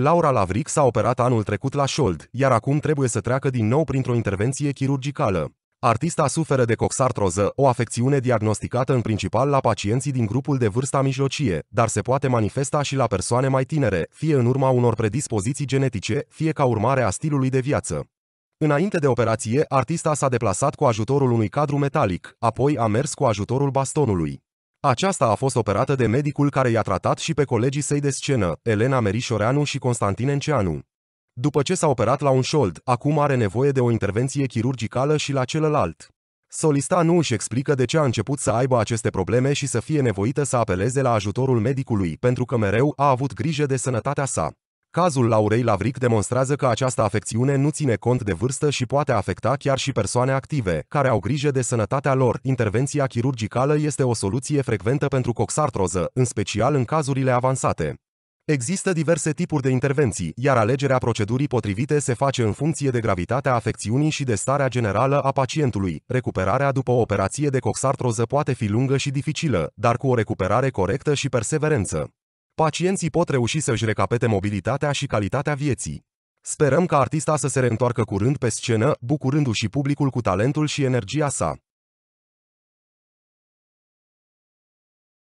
Laura Lavric s-a operat anul trecut la șold, iar acum trebuie să treacă din nou printr-o intervenție chirurgicală. Artista suferă de coxartroză, o afecțiune diagnosticată în principal la pacienții din grupul de vârsta mijlocie, dar se poate manifesta și la persoane mai tinere, fie în urma unor predispoziții genetice, fie ca urmare a stilului de viață. Înainte de operație, artista s-a deplasat cu ajutorul unui cadru metalic, apoi a mers cu ajutorul bastonului. Aceasta a fost operată de medicul care i-a tratat și pe colegii săi de scenă, Elena Merișoreanu și Constantin Enceanu. După ce s-a operat la un șold, acum are nevoie de o intervenție chirurgicală și la celălalt. Solista nu își explică de ce a început să aibă aceste probleme și să fie nevoită să apeleze la ajutorul medicului, pentru că mereu a avut grijă de sănătatea sa. Cazul Laurei Lavric demonstrează că această afecțiune nu ține cont de vârstă și poate afecta chiar și persoane active, care au grijă de sănătatea lor. Intervenția chirurgicală este o soluție frecventă pentru coxartroză, în special în cazurile avansate. Există diverse tipuri de intervenții, iar alegerea procedurii potrivite se face în funcție de gravitatea afecțiunii și de starea generală a pacientului. Recuperarea după o operație de coxartroză poate fi lungă și dificilă, dar cu o recuperare corectă și perseverență, Pacienții pot reuși să-și recapete mobilitatea și calitatea vieții. Sperăm ca artista să se reîntoarcă curând pe scenă, bucurându-și publicul cu talentul și energia sa.